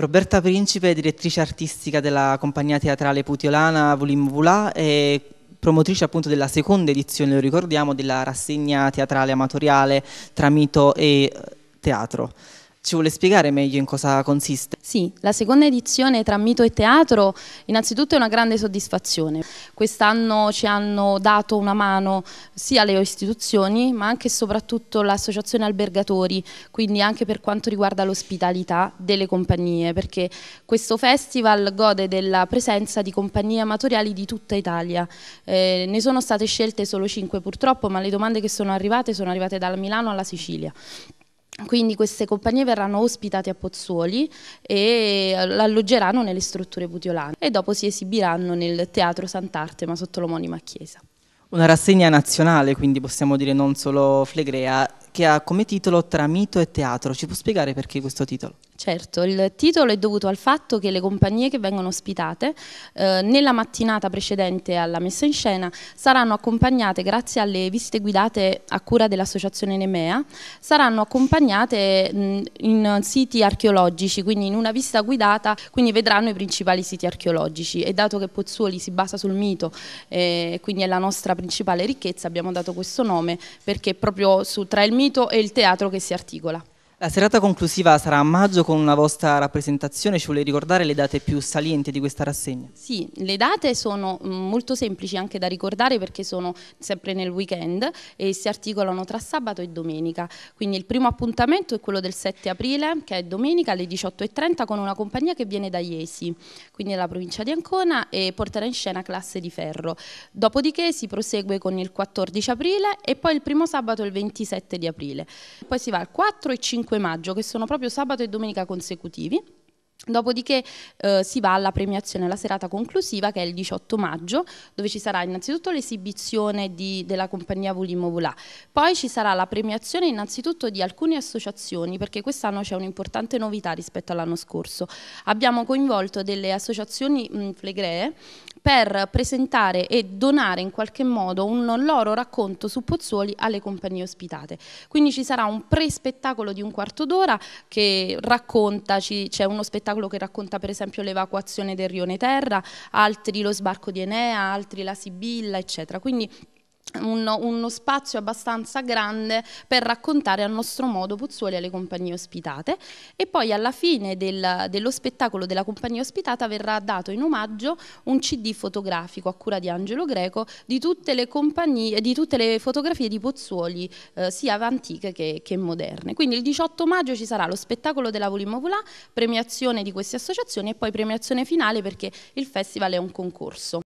Roberta Principe, direttrice artistica della compagnia teatrale putiolana Volim Vulà e promotrice appunto della seconda edizione, lo ricordiamo, della rassegna teatrale amatoriale tra mito e eh, teatro. Ci vuole spiegare meglio in cosa consiste? Sì, la seconda edizione tra mito e teatro innanzitutto è una grande soddisfazione. Quest'anno ci hanno dato una mano sia le istituzioni ma anche e soprattutto l'associazione albergatori, quindi anche per quanto riguarda l'ospitalità delle compagnie, perché questo festival gode della presenza di compagnie amatoriali di tutta Italia. Eh, ne sono state scelte solo cinque purtroppo, ma le domande che sono arrivate sono arrivate dalla Milano alla Sicilia. Quindi queste compagnie verranno ospitate a Pozzuoli e alloggeranno nelle strutture putiolane e dopo si esibiranno nel Teatro Sant'Arte ma sotto l'omonima chiesa. Una rassegna nazionale, quindi possiamo dire non solo Flegrea, che ha come titolo Tra mito e teatro. Ci può spiegare perché questo titolo? Certo, il titolo è dovuto al fatto che le compagnie che vengono ospitate eh, nella mattinata precedente alla messa in scena saranno accompagnate, grazie alle visite guidate a cura dell'associazione Nemea, saranno accompagnate mh, in siti archeologici, quindi in una visita guidata, quindi vedranno i principali siti archeologici e dato che Pozzuoli si basa sul mito e eh, quindi è la nostra principale ricchezza abbiamo dato questo nome perché è proprio su, tra il mito e il teatro che si articola. La serata conclusiva sarà a maggio con una vostra rappresentazione, ci vuole ricordare le date più salienti di questa rassegna? Sì, le date sono mm, molto semplici anche da ricordare perché sono sempre nel weekend e si articolano tra sabato e domenica, quindi il primo appuntamento è quello del 7 aprile che è domenica alle 18.30 con una compagnia che viene da Iesi, quindi dalla provincia di Ancona e porterà in scena classe di ferro, dopodiché si prosegue con il 14 aprile e poi il primo sabato il 27 di aprile, poi si va al 4 e 5 5 maggio, che sono proprio sabato e domenica consecutivi Dopodiché eh, si va alla premiazione, alla serata conclusiva che è il 18 maggio, dove ci sarà innanzitutto l'esibizione della compagnia Vulimo Volà, poi ci sarà la premiazione innanzitutto di alcune associazioni, perché quest'anno c'è un'importante novità rispetto all'anno scorso. Abbiamo coinvolto delle associazioni mh, flegree per presentare e donare in qualche modo un loro racconto su Pozzuoli alle compagnie ospitate. Quindi ci sarà un pre-spettacolo di un quarto d'ora che racconta, c'è uno spettacolo spettacolo che racconta per esempio l'evacuazione del rione Terra, altri lo sbarco di Enea, altri la Sibilla, eccetera. Quindi un, uno spazio abbastanza grande per raccontare al nostro modo Pozzuoli alle compagnie ospitate e poi alla fine del, dello spettacolo della compagnia ospitata verrà dato in omaggio un CD fotografico a cura di Angelo Greco di tutte le, compagnie, di tutte le fotografie di Pozzuoli eh, sia antiche che, che, moderne. Quindi il 18 maggio ci sarà lo spettacolo della Volimovolà, premiazione di queste associazioni e poi premiazione finale perché il festival è un concorso.